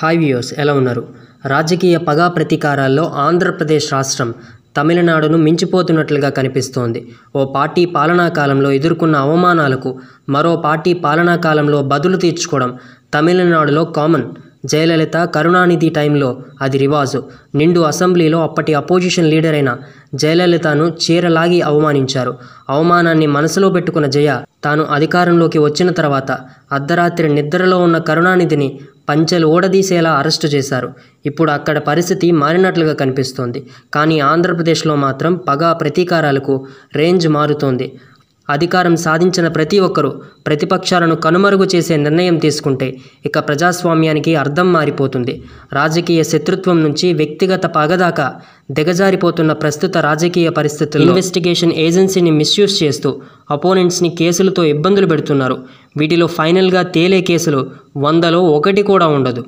hi viewers ఎలా ఉన్నారు రాజకీయ పగా ప్రతీకారాల్లో ఆంధ్రప్రదేశ్ రాష్ట్రం తమిళనాడును మించిపోతున్నట్లుగా కనిపిస్తోంది ఓ పార్టీ పాలనా కాలంలో ఎదుర్కొన్న అవమానాలకు మరో పార్టీ పాలనా కాలంలో బదులు తీర్చుకోవడం తమిళనాడులో కామన్ జయలలిత కరుణానిధి టైంలో అది రివాజు నిండు అసెంబ్లీలో అప్పటి అపోజిషన్ లీడర్ అయిన జయలలితను చీరలాగి అవమానించారు అవమానాన్ని మనసులో పెట్టుకున్న జయ తాను అధికారంలోకి వచ్చిన తర్వాత అర్ధరాత్రి నిద్రలో ఉన్న కరుణానిధిని పంచెలు ఊడదీసేలా అరెస్టు చేశారు ఇప్పుడు అక్కడ పరిస్థితి మారినట్లుగా కనిపిస్తోంది కానీ ఆంధ్రప్రదేశ్లో మాత్రం పగ ప్రతీకారాలకు రేంజ్ మారుతోంది అధికారం సాధించిన ప్రతి ఒక్కరూ ప్రతిపక్షాలను కనుమరుగు చేసే నిర్ణయం తీసుకుంటే ఇక ప్రజాస్వామ్యానికి అర్థం మారిపోతుంది రాజకీయ శత్రుత్వం నుంచి వ్యక్తిగత పగదాకా దిగజారిపోతున్న ప్రస్తుత రాజకీయ పరిస్థితులు ఇన్వెస్టిగేషన్ ఏజెన్సీని మిస్యూజ్ చేస్తూ అపోనెంట్స్ని కేసులతో ఇబ్బందులు పెడుతున్నారు వీటిలో ఫైనల్గా తేలే కేసులు వందలో ఒకటి కూడా ఉండదు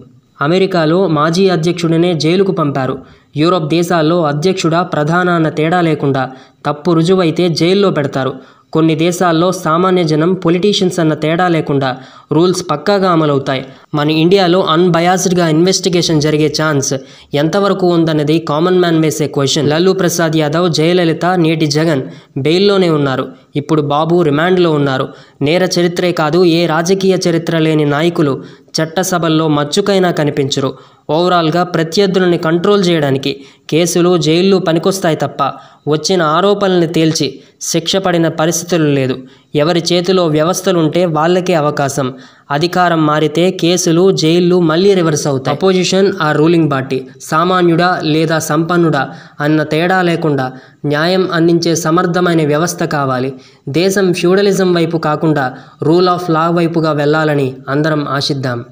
అమెరికాలో మాజీ అధ్యక్షుడినే జైలుకు పంపారు యూరోప్ దేశాల్లో అధ్యక్షుడా ప్రధాన అన్న తేడా లేకుండా తప్పు రుజువైతే జైల్లో పెడతారు కొన్ని దేశాల్లో సామాన్య జనం పొలిటీషియన్స్ అన్న తేడా లేకుండా రూల్స్ పక్కాగా అమలవుతాయి మన ఇండియాలో అన్బయాస్డ్గా ఇన్వెస్టిగేషన్ జరిగే ఛాన్స్ ఎంతవరకు ఉందన్నది కామన్ మ్యాన్ వేసే క్వశ్చన్ లల్లూ ప్రసాద్ యాదవ్ జయలలిత నేటి జగన్ బెయిల్లోనే ఉన్నారు ఇప్పుడు బాబు రిమాండ్లో ఉన్నారు నేర చరిత్రే కాదు ఏ రాజకీయ చరిత్ర లేని నాయకులు చట్టసభల్లో మచ్చుకైనా కనిపించరు ఓవరాల్గా ప్రత్యర్థులని కంట్రోల్ చేయడానికి కేసులు జైళ్ళు పనికొస్తాయి తప్ప వచ్చిన ఆరోపణల్ని తేల్చి శిక్ష పడిన పరిస్థితులు లేదు ఎవరి చేతిలో వ్యవస్థలుంటే వాళ్ళకే అవకాశం అధికారం మారితే కేసులు జైళ్ళు మళ్ళీ రివర్స్ అవుతాయి అపోజిషన్ ఆ రూలింగ్ పార్టీ సామాన్యుడా లేదా సంపన్నుడా అన్న తేడా లేకుండా న్యాయం అందించే సమర్థమైన వ్యవస్థ కావాలి దేశం ఫ్యూడలిజం వైపు కాకుండా రూల్ ఆఫ్ లా వైపుగా వెళ్ళాలని అందరం ఆశిద్దాం